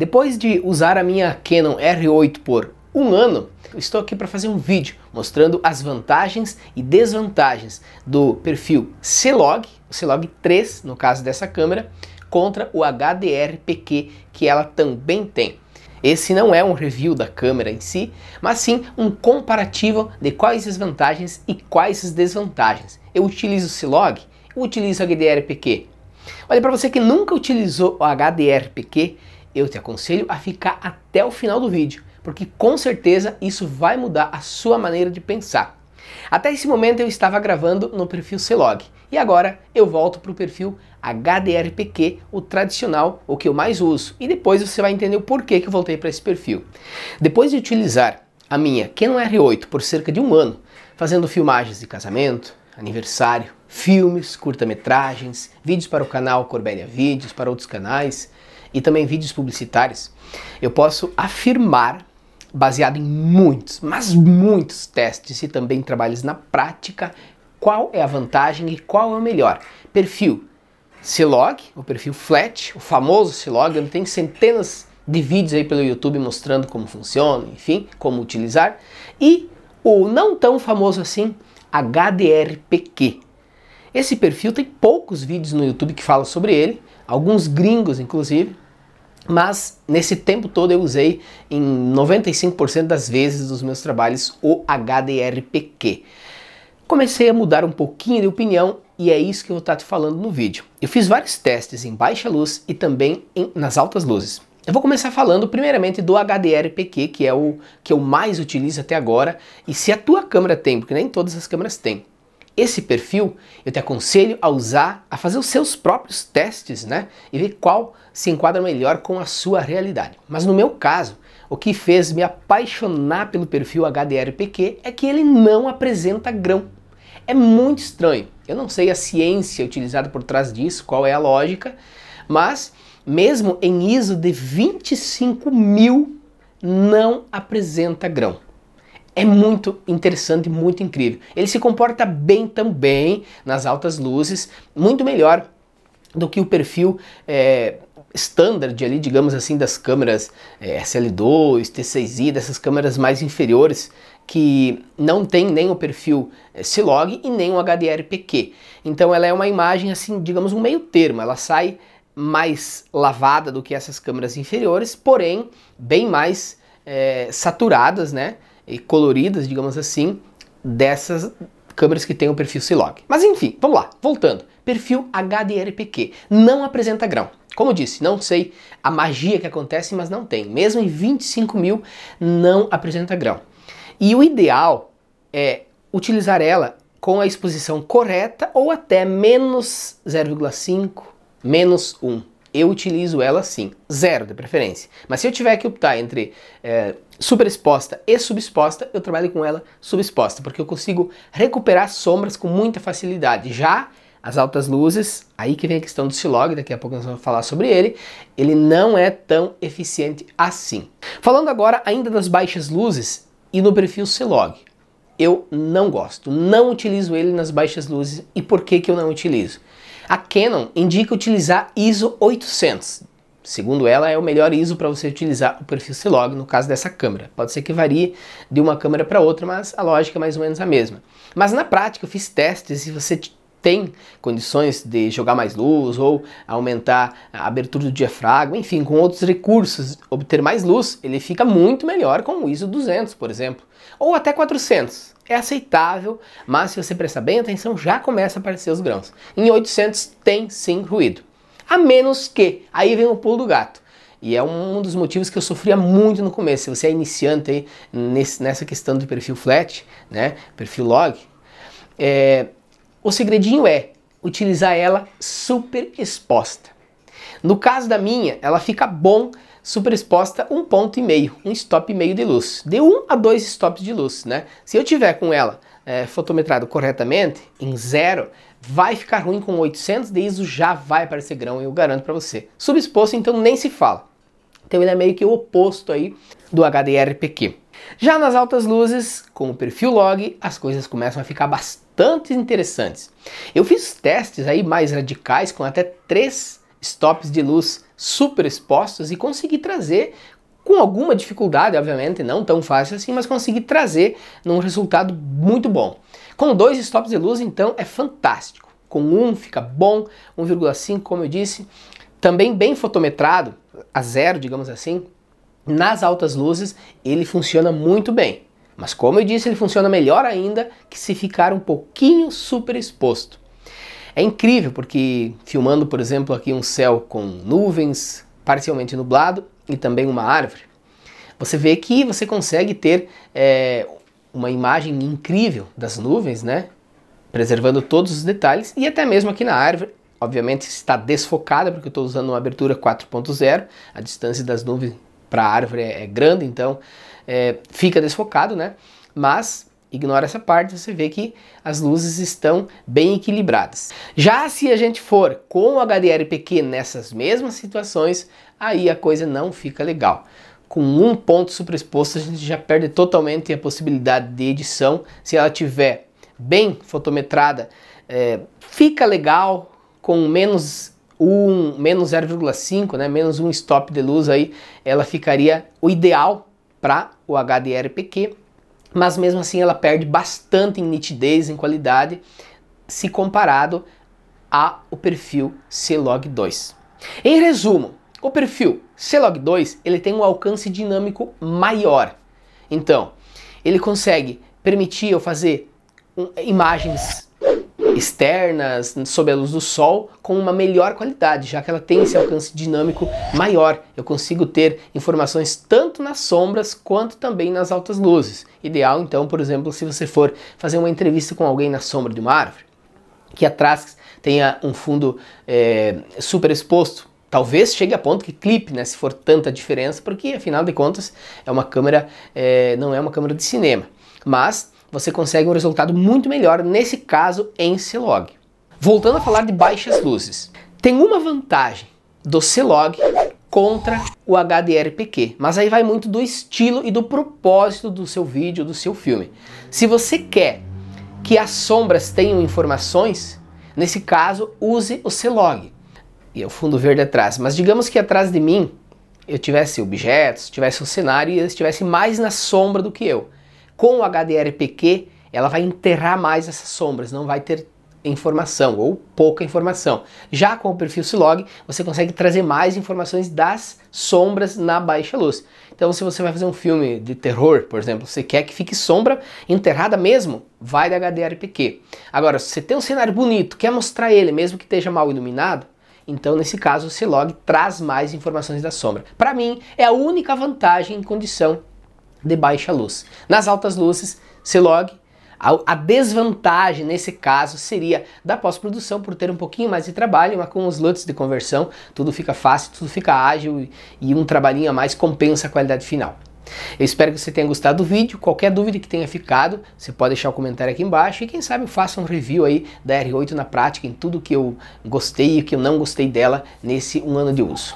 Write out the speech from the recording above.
Depois de usar a minha Canon R8 por um ano, estou aqui para fazer um vídeo mostrando as vantagens e desvantagens do perfil C-Log, o C-Log 3 no caso dessa câmera, contra o HDR-PQ que ela também tem. Esse não é um review da câmera em si, mas sim um comparativo de quais as vantagens e quais as desvantagens. Eu utilizo o C-Log? Eu utilizo o HDR-PQ? Olha, para você que nunca utilizou o HDR-PQ, eu te aconselho a ficar até o final do vídeo, porque com certeza isso vai mudar a sua maneira de pensar. Até esse momento eu estava gravando no perfil Celog e agora eu volto para o perfil HDRPQ, o tradicional, o que eu mais uso, e depois você vai entender o porquê que eu voltei para esse perfil. Depois de utilizar a minha Canon R8 por cerca de um ano, fazendo filmagens de casamento, aniversário, filmes, curta-metragens, vídeos para o canal Corbélia Vídeos, para outros canais, e também vídeos publicitários, eu posso afirmar, baseado em muitos, mas muitos testes e também trabalhos na prática, qual é a vantagem e qual é o melhor. Perfil Silog, o perfil flat, o famoso silog, onde tem centenas de vídeos aí pelo YouTube mostrando como funciona, enfim, como utilizar. E o não tão famoso assim, HDRPQ. Esse perfil tem poucos vídeos no YouTube que falam sobre ele, alguns gringos inclusive, mas nesse tempo todo eu usei em 95% das vezes dos meus trabalhos o HDRPQ. Comecei a mudar um pouquinho de opinião e é isso que eu vou estar te falando no vídeo. Eu fiz vários testes em baixa luz e também em, nas altas luzes. Eu vou começar falando primeiramente do HDR-PQ, que é o que eu mais utilizo até agora, e se a tua câmera tem, porque nem todas as câmeras têm, esse perfil, eu te aconselho a usar, a fazer os seus próprios testes, né? E ver qual se enquadra melhor com a sua realidade. Mas no meu caso, o que fez me apaixonar pelo perfil HDRPQ é que ele não apresenta grão. É muito estranho. Eu não sei a ciência utilizada por trás disso, qual é a lógica, mas mesmo em ISO de 25 mil, não apresenta grão. É muito interessante, muito incrível. Ele se comporta bem também nas altas luzes, muito melhor do que o perfil é, standard ali, digamos assim, das câmeras é, SL2, T6i, dessas câmeras mais inferiores que não tem nem o perfil eh, C-Log e nem o HDR-PQ. Então ela é uma imagem assim, digamos, um meio termo, ela sai mais lavada do que essas câmeras inferiores, porém bem mais é, saturadas, né? coloridas, digamos assim, dessas câmeras que têm o perfil C-Log. Mas enfim, vamos lá, voltando. Perfil HDRPQ não apresenta grão. Como eu disse, não sei a magia que acontece, mas não tem. Mesmo em 25 mil, não apresenta grão. E o ideal é utilizar ela com a exposição correta ou até menos 0,5, menos 1 eu utilizo ela sim, zero de preferência. Mas se eu tiver que optar entre é, superexposta e subexposta, eu trabalho com ela subexposta, porque eu consigo recuperar sombras com muita facilidade. Já as altas luzes, aí que vem a questão do silog, daqui a pouco nós vamos falar sobre ele, ele não é tão eficiente assim. Falando agora ainda das baixas luzes e no perfil silog. Eu não gosto, não utilizo ele nas baixas luzes. E por que, que eu não utilizo? A Canon indica utilizar ISO 800. Segundo ela, é o melhor ISO para você utilizar o perfil C-Log no caso dessa câmera. Pode ser que varie de uma câmera para outra, mas a lógica é mais ou menos a mesma. Mas na prática eu fiz testes e você tem condições de jogar mais luz ou aumentar a abertura do diafragma, enfim, com outros recursos, obter mais luz, ele fica muito melhor com o ISO 200, por exemplo, ou até 400. É aceitável, mas se você prestar bem atenção, já começa a aparecer os grãos. Em 800 tem sim ruído. A menos que, aí vem o pulo do gato. E é um dos motivos que eu sofria muito no começo. Se você é iniciante aí nesse, nessa questão do perfil flat, né, perfil log, é, o segredinho é utilizar ela super exposta. No caso da minha, ela fica bom superexposta um ponto e meio, um stop e meio de luz. De um a dois stops de luz, né? Se eu tiver com ela é, fotometrado corretamente, em zero, vai ficar ruim com 800 de ISO, já vai aparecer grão, eu garanto para você. Subexposto, então, nem se fala. Então ele é meio que o oposto aí do HDR-PQ. Já nas altas luzes, com o perfil log, as coisas começam a ficar bastante bastante interessantes. Eu fiz testes aí mais radicais com até três stops de luz super expostos e consegui trazer com alguma dificuldade, obviamente, não tão fácil assim, mas consegui trazer num resultado muito bom. Com dois stops de luz, então, é fantástico. Com um fica bom, 1,5, como eu disse, também bem fotometrado, a zero, digamos assim, nas altas luzes, ele funciona muito bem. Mas como eu disse, ele funciona melhor ainda que se ficar um pouquinho super exposto. É incrível porque filmando, por exemplo, aqui um céu com nuvens, parcialmente nublado e também uma árvore, você vê que você consegue ter é, uma imagem incrível das nuvens, né? Preservando todos os detalhes e até mesmo aqui na árvore, obviamente está desfocada porque eu estou usando uma abertura 4.0, a distância das nuvens para a árvore é, é, grande, então é, fica desfocado, né? Mas ignora essa parte, você vê que as luzes estão bem equilibradas. Já se a gente for com o hdr pequeno nessas mesmas situações, aí a coisa não fica legal. Com um ponto superexposto, a gente já perde totalmente a possibilidade de edição. Se ela tiver bem fotometrada, é, fica legal, com menos um menos 0,5, né, menos um stop de luz aí, ela ficaria o ideal para o HDRPQ mas mesmo assim ela perde bastante em nitidez, em qualidade, se comparado ao perfil C-Log2. Em resumo, o perfil C-Log2 ele tem um alcance dinâmico maior. Então, ele consegue permitir eu fazer um, imagens externas, sob a luz do sol, com uma melhor qualidade, já que ela tem esse alcance dinâmico maior. Eu consigo ter informações tanto nas sombras quanto também nas altas luzes. Ideal, então, por exemplo, se você for fazer uma entrevista com alguém na sombra de uma árvore, que atrás tenha um fundo é, super exposto, talvez chegue a ponto que clipe, né, se for tanta diferença, porque afinal de contas é uma câmera, é, não é uma câmera de cinema. Mas você consegue um resultado muito melhor, nesse caso em C-Log. Voltando a falar de baixas luzes, tem uma vantagem do C-Log contra o HDRPQ, mas aí vai muito do estilo e do propósito do seu vídeo, do seu filme. Se você quer que as sombras tenham informações, nesse caso use o C-Log. E é o fundo verde atrás, mas digamos que atrás de mim eu tivesse objetos, tivesse um cenário e eles estivessem mais na sombra do que eu com o HDRPQ, ela vai enterrar mais essas sombras, não vai ter informação ou pouca informação. Já com o perfil Silog, você consegue trazer mais informações das sombras na baixa luz. Então, se você vai fazer um filme de terror, por exemplo, você quer que fique sombra enterrada mesmo, vai da HDRPQ. Agora, se você tem um cenário bonito, quer mostrar ele mesmo que esteja mal iluminado, então, nesse caso, o Silog traz mais informações da sombra. Para mim, é a única vantagem em condição de baixa luz. Nas altas luzes, se log a, desvantagem nesse caso seria da pós-produção por ter um pouquinho mais de trabalho, mas com os lotes de conversão tudo fica fácil, tudo fica ágil e um trabalhinho a mais compensa a qualidade final. Eu espero que você tenha gostado do vídeo. Qualquer dúvida que tenha ficado, você pode deixar o um comentário aqui embaixo e quem sabe eu faça um review aí da R8 na prática, em tudo que eu gostei e que eu não gostei dela nesse um ano de uso.